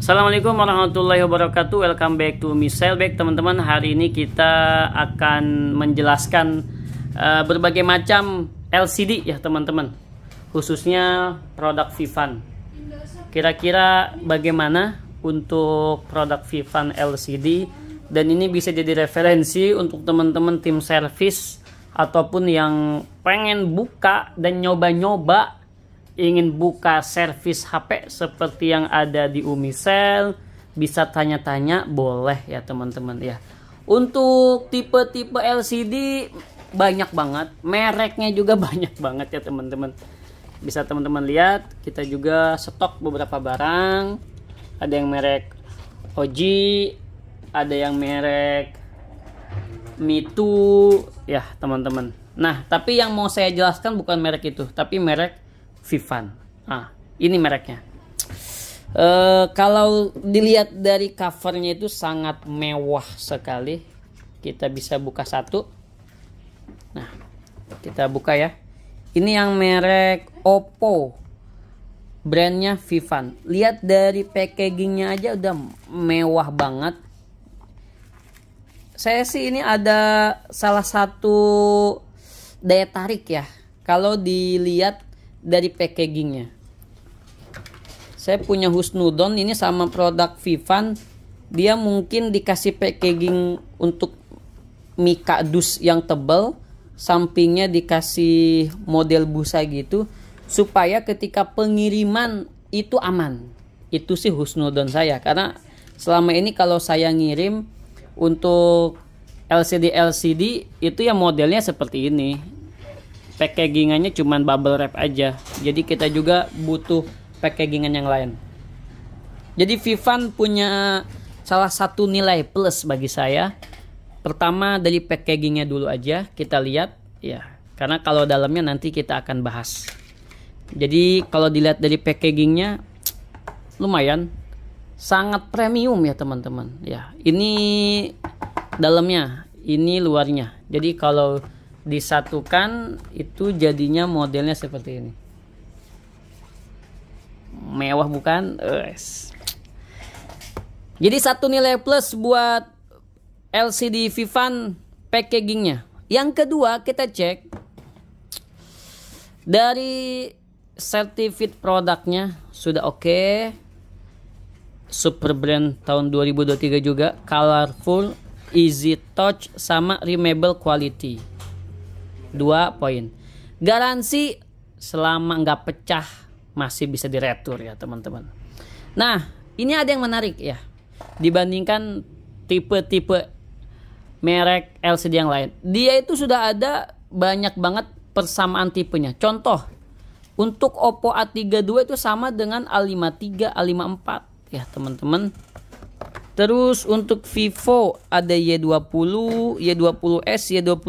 Assalamualaikum warahmatullahi wabarakatuh Welcome back to Missile Back Teman-teman hari ini kita akan menjelaskan uh, Berbagai macam LCD ya teman-teman Khususnya produk Vivan Kira-kira bagaimana untuk produk Vivan LCD Dan ini bisa jadi referensi untuk teman-teman tim service Ataupun yang pengen buka dan nyoba-nyoba ingin buka servis HP seperti yang ada di Umisel bisa tanya-tanya boleh ya teman-teman ya untuk tipe-tipe LCD banyak banget mereknya juga banyak banget ya teman-teman bisa teman-teman lihat kita juga stok beberapa barang ada yang merek OG ada yang merek Mitu ya teman-teman. Nah tapi yang mau saya jelaskan bukan merek itu, tapi merek Vivan. Ah, ini mereknya. Uh, kalau dilihat dari covernya itu sangat mewah sekali. Kita bisa buka satu. Nah, kita buka ya. Ini yang merek Oppo. Brandnya Vivan. Lihat dari packagingnya aja udah mewah banget. Saya sih ini ada salah satu daya tarik ya. Kalau dilihat dari packagingnya saya punya Husnudon ini sama produk Vivan dia mungkin dikasih packaging untuk mika dus yang tebal sampingnya dikasih model busa gitu supaya ketika pengiriman itu aman itu sih husnudon saya karena selama ini kalau saya ngirim untuk LCD LCD itu ya modelnya seperti ini packagingannya cuma bubble wrap aja jadi kita juga butuh packagingan yang lain jadi Vivan punya salah satu nilai plus bagi saya pertama dari packagingnya dulu aja kita lihat ya karena kalau dalamnya nanti kita akan bahas jadi kalau dilihat dari packagingnya lumayan sangat premium ya teman-teman ya ini dalamnya ini luarnya jadi kalau disatukan itu jadinya modelnya seperti ini mewah bukan yes. jadi satu nilai plus buat LCD Vivan packagingnya yang kedua kita cek dari sertifikat produknya sudah oke okay. super brand tahun 2023 juga colorful easy touch sama removable quality dua poin garansi selama nggak pecah masih bisa diretur ya teman-teman nah ini ada yang menarik ya dibandingkan tipe-tipe merek LCD yang lain dia itu sudah ada banyak banget persamaan tipenya contoh untuk Oppo A32 itu sama dengan A53, A54 ya teman-teman Terus untuk Vivo ada Y20, Y20S, Y20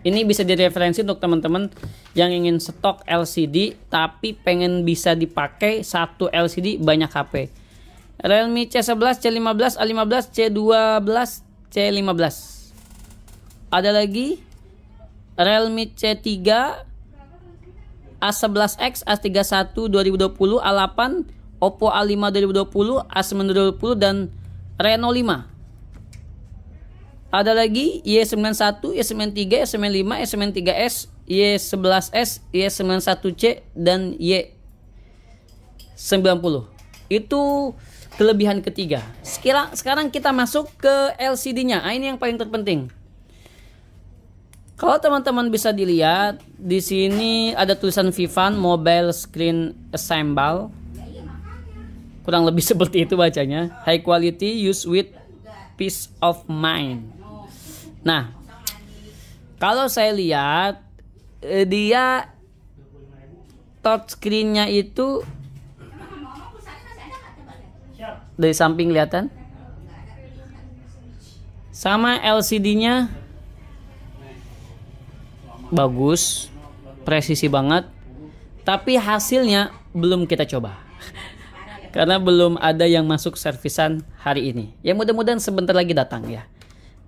Ini bisa direferensi untuk teman-teman yang ingin stok LCD tapi pengen bisa dipakai satu LCD banyak HP. Realme C11, C15, A15, C12, C15. Ada lagi Realme C3 A11X, A31 2020, A8, Oppo A5 2020, A9 2020 dan Reno 5. Ada lagi Y91, Y93, Y95, Y93S, Y11S, Y91C dan Y90. Itu kelebihan ketiga. Sekira, sekarang kita masuk ke LCD-nya. Nah, ini yang paling terpenting. Kalau teman-teman bisa dilihat, di sini ada tulisan Vivan Mobile Screen Assemble. Kurang lebih seperti itu bacanya. High quality, use with peace of mind. Nah, kalau saya lihat eh, dia touch screennya itu dari samping kelihatan sama LCD-nya bagus, presisi banget, tapi hasilnya belum kita coba karena belum ada yang masuk servisan hari ini. Ya mudah-mudahan sebentar lagi datang ya.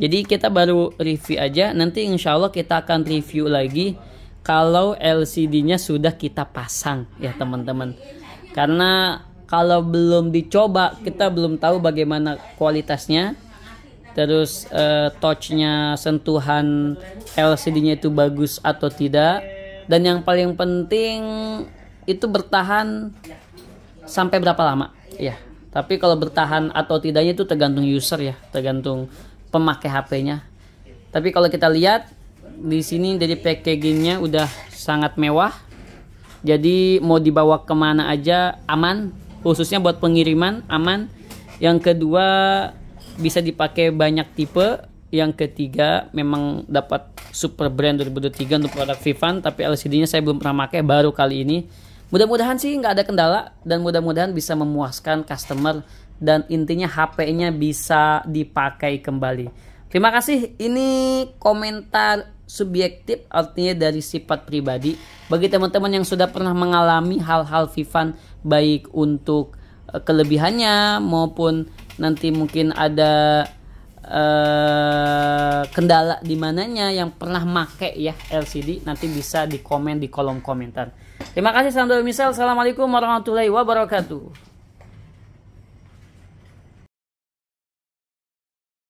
Jadi kita baru review aja. Nanti insya Allah kita akan review lagi kalau LCD-nya sudah kita pasang ya teman-teman. Karena kalau belum dicoba kita belum tahu bagaimana kualitasnya. Terus uh, touchnya sentuhan LCD-nya itu bagus atau tidak. Dan yang paling penting itu bertahan sampai berapa lama ya. Tapi kalau bertahan atau tidaknya itu tergantung user ya, tergantung pemakai HP-nya. Tapi kalau kita lihat di sini dari packagingnya udah sangat mewah. Jadi mau dibawa kemana aja aman, khususnya buat pengiriman aman. Yang kedua bisa dipakai banyak tipe. Yang ketiga memang dapat super brand 2023 untuk produk Vivan, tapi LCD-nya saya belum pernah pakai baru kali ini. Mudah-mudahan sih nggak ada kendala dan mudah-mudahan bisa memuaskan customer dan intinya HP-nya bisa dipakai kembali. Terima kasih. Ini komentar subjektif artinya dari sifat pribadi bagi teman-teman yang sudah pernah mengalami hal-hal Vivan baik untuk eh, kelebihannya maupun nanti mungkin ada Uh, kendala di mananya yang pernah make ya LCD nanti bisa dikomen di kolom komentar. Terima kasih Sandro Misal. Assalamualaikum warahmatullahi wabarakatuh.